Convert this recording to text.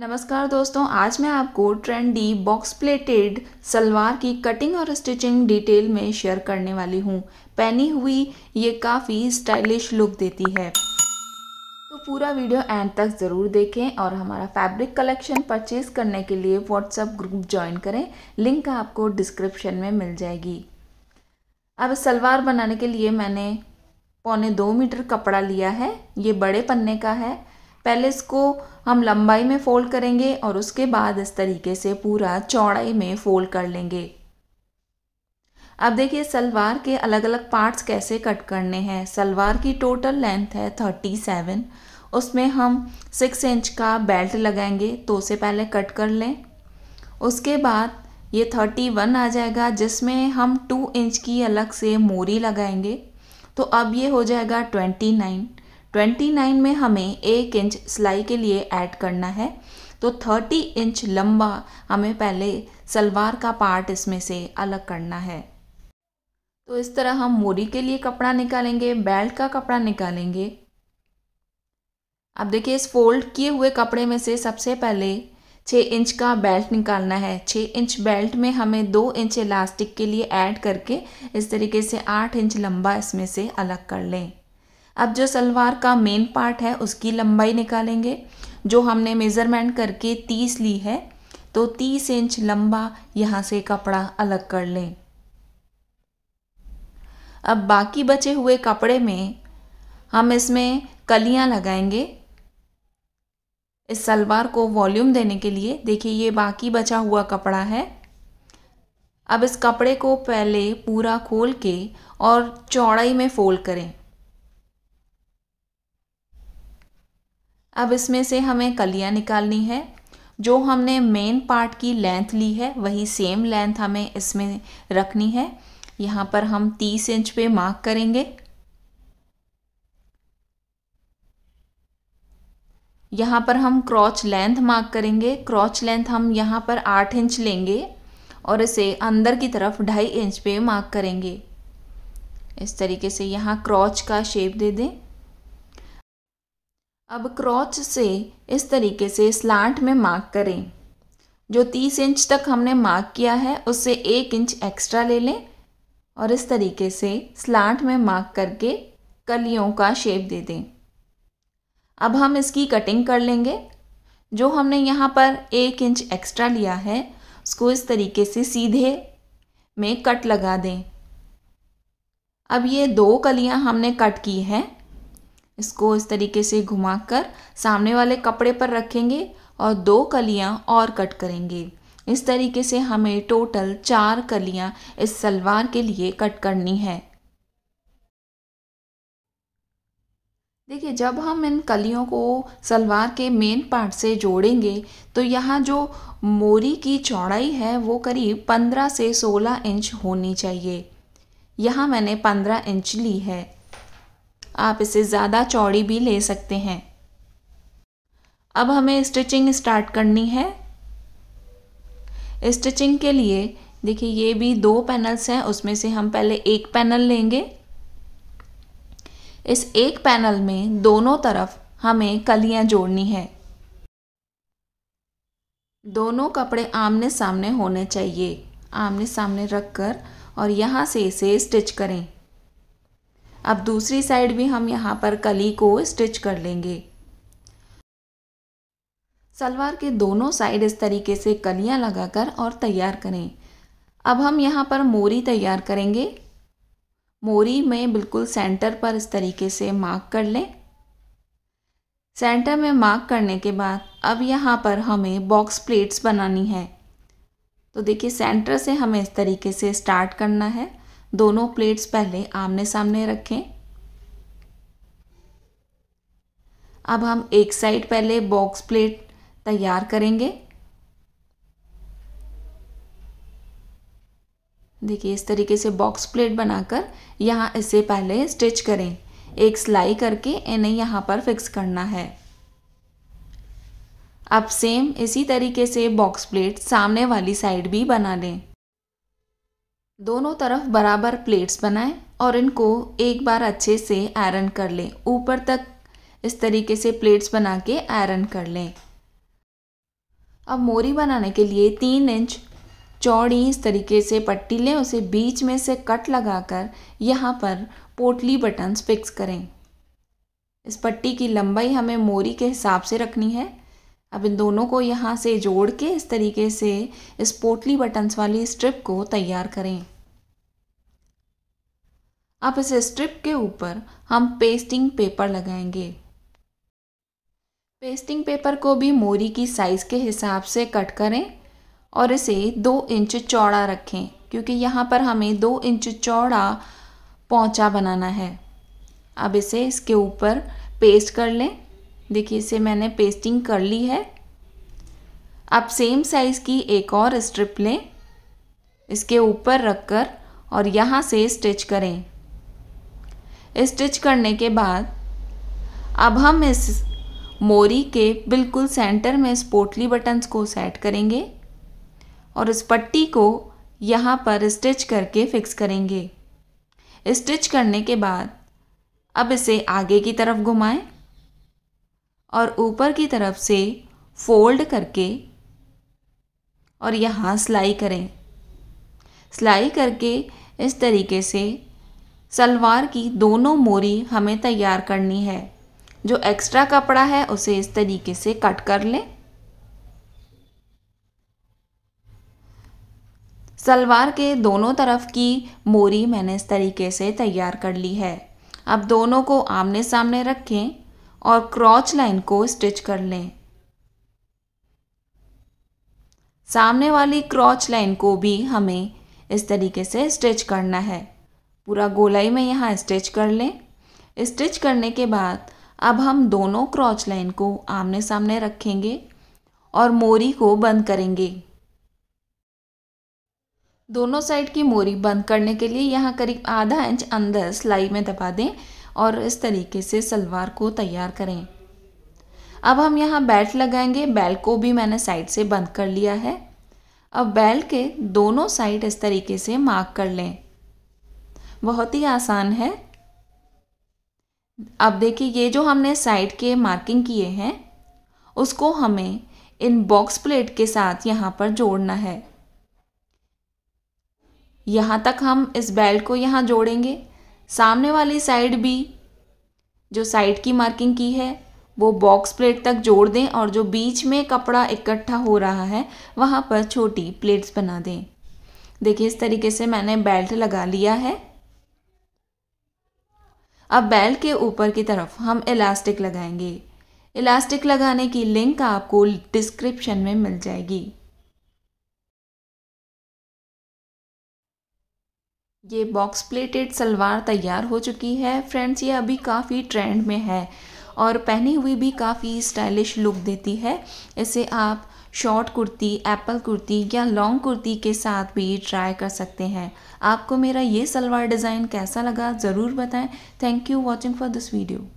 नमस्कार दोस्तों आज मैं आपको ट्रेंडी बॉक्स प्लेटेड सलवार की कटिंग और स्टिचिंग डिटेल में शेयर करने वाली हूँ पहनी हुई ये काफ़ी स्टाइलिश लुक देती है तो पूरा वीडियो एंड तक ज़रूर देखें और हमारा फैब्रिक कलेक्शन परचेज करने के लिए व्हाट्सएप ग्रुप ज्वाइन करें लिंक आपको डिस्क्रिप्शन में मिल जाएगी अब सलवार बनाने के लिए मैंने पौने दो मीटर कपड़ा लिया है ये बड़े पन्ने का है पहले इसको हम लंबाई में फ़ोल्ड करेंगे और उसके बाद इस तरीके से पूरा चौड़ाई में फ़ोल्ड कर लेंगे अब देखिए सलवार के अलग अलग पार्ट्स कैसे कट करने हैं सलवार की टोटल लेंथ है थर्टी सेवन उसमें हम सिक्स इंच का बेल्ट लगाएंगे तो उसे पहले कट कर लें उसके बाद ये थर्टी वन आ जाएगा जिसमें हम टू इंच की अलग से मोरी लगाएंगे तो अब ये हो जाएगा ट्वेंटी नाइन 29 में हमें एक इंच सिलाई के लिए ऐड करना है तो 30 इंच लंबा हमें पहले सलवार का पार्ट इसमें से अलग करना है तो इस तरह हम मोरी के लिए कपड़ा निकालेंगे बेल्ट का कपड़ा निकालेंगे अब देखिए इस फोल्ड किए हुए कपड़े में से सबसे पहले छः इंच का बेल्ट निकालना है छः इंच बेल्ट में हमें दो इंच इलास्टिक के लिए ऐड करके इस तरीके से आठ इंच लंबा इसमें से अलग कर लें अब जो सलवार का मेन पार्ट है उसकी लंबाई निकालेंगे जो हमने मेज़रमेंट करके तीस ली है तो तीस इंच लंबा यहाँ से कपड़ा अलग कर लें अब बाकी बचे हुए कपड़े में हम इसमें कलियाँ लगाएंगे इस सलवार को वॉल्यूम देने के लिए देखिए ये बाकी बचा हुआ कपड़ा है अब इस कपड़े को पहले पूरा खोल के और चौड़ाई में फोल्ड करें अब इसमें से हमें कलियाँ निकालनी है जो हमने मेन पार्ट की लेंथ ली है वही सेम लेंथ हमें इसमें रखनी है यहाँ पर हम तीस इंच पे मार्क करेंगे यहाँ पर हम क्रॉच लेंथ मार्क करेंगे क्रॉच लेंथ हम यहाँ पर आठ इंच लेंगे और इसे अंदर की तरफ ढाई इंच पे मार्क करेंगे इस तरीके से यहाँ क्रॉच का शेप दे दें अब क्रॉच से इस तरीके से स्लांट में मार्क करें जो तीस इंच तक हमने मार्क किया है उससे एक इंच एक्स्ट्रा ले लें और इस तरीके से स्लांट में मार्क करके कलियों का शेप दे दें अब हम इसकी कटिंग कर लेंगे जो हमने यहाँ पर एक इंच एक्स्ट्रा लिया है उसको इस तरीके से सीधे में कट लगा दें अब ये दो कलियाँ हमने कट की हैं इसको इस तरीके से घुमाकर सामने वाले कपड़े पर रखेंगे और दो कलियां और कट करेंगे इस तरीके से हमें टोटल चार कलियां इस सलवार के लिए कट करनी है देखिए जब हम इन कलियों को सलवार के मेन पार्ट से जोड़ेंगे तो यहाँ जो मोरी की चौड़ाई है वो करीब 15 से 16 इंच होनी चाहिए यहाँ मैंने 15 इंच ली है आप इसे ज़्यादा चौड़ी भी ले सकते हैं अब हमें स्टिचिंग स्टार्ट करनी है स्टिचिंग के लिए देखिए ये भी दो पैनल्स हैं उसमें से हम पहले एक पैनल लेंगे इस एक पैनल में दोनों तरफ हमें कलियां जोड़नी है दोनों कपड़े आमने सामने होने चाहिए आमने सामने रखकर और यहाँ से इसे स्टिच करें अब दूसरी साइड भी हम यहाँ पर कली को स्टिच कर लेंगे सलवार के दोनों साइड इस तरीके से कलियाँ लगाकर और तैयार करें अब हम यहाँ पर मोरी तैयार करेंगे मोरी में बिल्कुल सेंटर पर इस तरीके से मार्क कर लें सेंटर में मार्क करने के बाद अब यहाँ पर हमें बॉक्स प्लेट्स बनानी है तो देखिए सेंटर से हमें इस तरीके से स्टार्ट करना है दोनों प्लेट्स पहले आमने सामने रखें अब हम एक साइड पहले बॉक्स प्लेट तैयार करेंगे देखिए इस तरीके से बॉक्स प्लेट बनाकर यहाँ इसे पहले स्टिच करें एक सिलाई करके इन्हें यहाँ पर फिक्स करना है अब सेम इसी तरीके से बॉक्स प्लेट सामने वाली साइड भी बना लें दोनों तरफ बराबर प्लेट्स बनाएं और इनको एक बार अच्छे से आयरन कर लें ऊपर तक इस तरीके से प्लेट्स बना के आयरन कर लें अब मोरी बनाने के लिए तीन इंच चौड़ी इस तरीके से पट्टी लें उसे बीच में से कट लगाकर यहाँ पर पोटली बटन्स फिक्स करें इस पट्टी की लंबाई हमें मोरी के हिसाब से रखनी है अब इन दोनों को यहाँ से जोड़ के इस तरीके से इस पोटली बटन्स वाली स्ट्रिप को तैयार करें अब इस स्ट्रिप के ऊपर हम पेस्टिंग पेपर लगाएंगे पेस्टिंग पेपर को भी मोरी की साइज़ के हिसाब से कट करें और इसे दो इंच चौड़ा रखें क्योंकि यहाँ पर हमें दो इंच चौड़ा पौचा बनाना है अब इसे इसके ऊपर पेस्ट कर लें देखिए इसे मैंने पेस्टिंग कर ली है आप सेम साइज़ की एक और स्ट्रिप लें इसके ऊपर रखकर और यहाँ से स्टिच करें स्टिच करने के बाद अब हम इस मोरी के बिल्कुल सेंटर में इस पोटली बटन्स को सेट करेंगे और इस पट्टी को यहाँ पर स्टिच करके फिक्स करेंगे स्टिच करने के बाद अब इसे आगे की तरफ घुमाएं और ऊपर की तरफ से फोल्ड करके और यहाँ सिलाई करें सिलाई करके इस तरीके से सलवार की दोनों मोरी हमें तैयार करनी है जो एक्स्ट्रा कपड़ा है उसे इस तरीके से कट कर लें सलवार के दोनों तरफ की मोरी मैंने इस तरीके से तैयार कर ली है अब दोनों को आमने सामने रखें और क्रॉच लाइन को स्टिच कर लें सामने वाली क्रॉच लाइन को भी हमें इस तरीके से स्टिच करना है पूरा गोलाई में यहाँ स्टिच कर लें स्टिच करने के बाद अब हम दोनों क्रॉच लाइन को आमने सामने रखेंगे और मोरी को बंद करेंगे दोनों साइड की मोरी बंद करने के लिए यहाँ करीब आधा इंच अंदर सिलाई में दबा दें और इस तरीके से सलवार को तैयार करें अब हम यहाँ बेल्ट लगाएंगे बेल्ट को भी मैंने साइड से बंद कर लिया है अब बेल्ट के दोनों साइड इस तरीके से मार्क कर लें बहुत ही आसान है अब देखिए ये जो हमने साइड के मार्किंग किए हैं उसको हमें इन बॉक्स प्लेट के साथ यहाँ पर जोड़ना है यहाँ तक हम इस बेल्ट को यहाँ जोड़ेंगे सामने वाली साइड भी जो साइड की मार्किंग की है वो बॉक्स प्लेट तक जोड़ दें और जो बीच में कपड़ा इकट्ठा हो रहा है वहाँ पर छोटी प्लेट्स बना दें देखिए इस तरीके से मैंने बेल्ट लगा लिया है अब बेल्ट के ऊपर की तरफ हम इलास्टिक लगाएंगे इलास्टिक लगाने की लिंक आपको डिस्क्रिप्शन में मिल जाएगी ये बॉक्स प्लेटेड सलवार तैयार हो चुकी है फ्रेंड्स ये अभी काफ़ी ट्रेंड में है और पहनी हुई भी काफ़ी स्टाइलिश लुक देती है इसे आप शॉर्ट कुर्ती एप्पल कुर्ती या लॉन्ग कुर्ती के साथ भी ट्राई कर सकते हैं आपको मेरा ये सलवार डिज़ाइन कैसा लगा ज़रूर बताएं thank you watching for this video